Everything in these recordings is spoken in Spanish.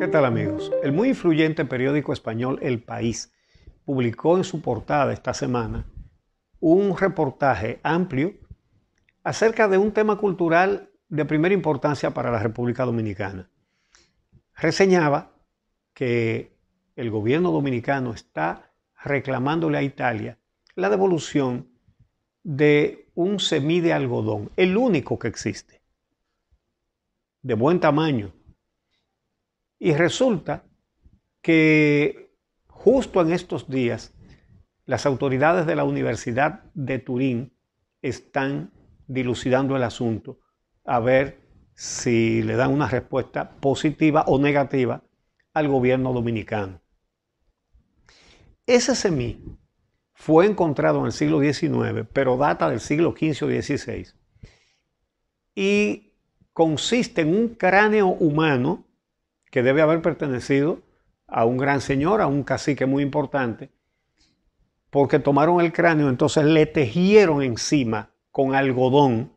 ¿Qué tal amigos? El muy influyente periódico español El País publicó en su portada esta semana un reportaje amplio acerca de un tema cultural de primera importancia para la República Dominicana. Reseñaba que el gobierno dominicano está reclamándole a Italia la devolución de un semide de algodón, el único que existe, de buen tamaño, y resulta que justo en estos días las autoridades de la Universidad de Turín están dilucidando el asunto a ver si le dan una respuesta positiva o negativa al gobierno dominicano. Ese semí fue encontrado en el siglo XIX, pero data del siglo XV o XVI, y consiste en un cráneo humano que debe haber pertenecido a un gran señor, a un cacique muy importante, porque tomaron el cráneo, entonces le tejieron encima con algodón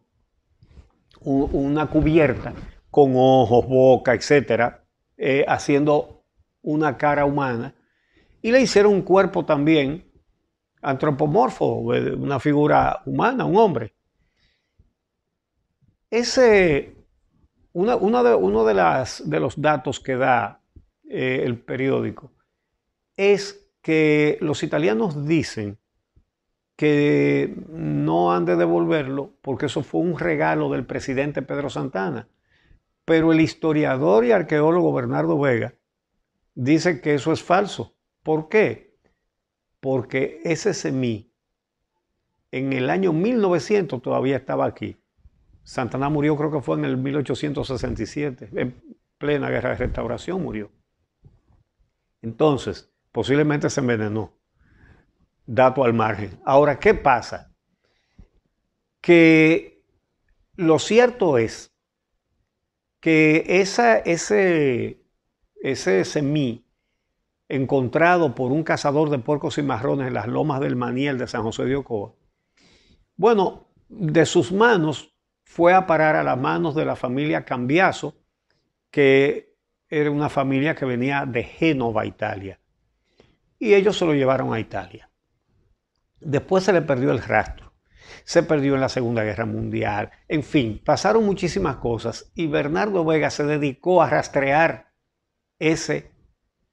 una cubierta con ojos, boca, etcétera, eh, haciendo una cara humana. Y le hicieron un cuerpo también antropomorfo, eh, una figura humana, un hombre. Ese uno de, los datos que da eh, el periódico es que los italianos dicen que no han de devolverlo porque eso fue un regalo del presidente Pedro Santana. Pero el historiador y arqueólogo Bernardo Vega dice que eso es falso. ¿Por qué? Porque ese semí en el año 1900 todavía estaba aquí Santana murió, creo que fue en el 1867, en plena guerra de restauración murió. Entonces, posiblemente se envenenó. Dato al margen. Ahora, ¿qué pasa? Que lo cierto es que esa, ese, ese semí encontrado por un cazador de puercos y marrones en las lomas del Maniel de San José de Ocoa, bueno, de sus manos fue a parar a las manos de la familia Cambiaso, que era una familia que venía de Génova, Italia. Y ellos se lo llevaron a Italia. Después se le perdió el rastro. Se perdió en la Segunda Guerra Mundial. En fin, pasaron muchísimas cosas y Bernardo Vega se dedicó a rastrear ese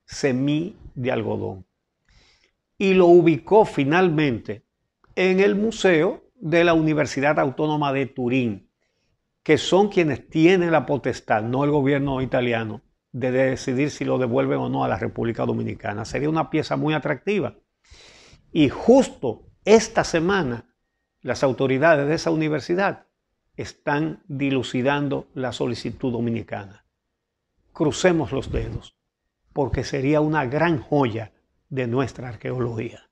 semí de algodón. Y lo ubicó finalmente en el Museo de la Universidad Autónoma de Turín que son quienes tienen la potestad, no el gobierno italiano, de decidir si lo devuelven o no a la República Dominicana. Sería una pieza muy atractiva. Y justo esta semana, las autoridades de esa universidad están dilucidando la solicitud dominicana. Crucemos los dedos, porque sería una gran joya de nuestra arqueología.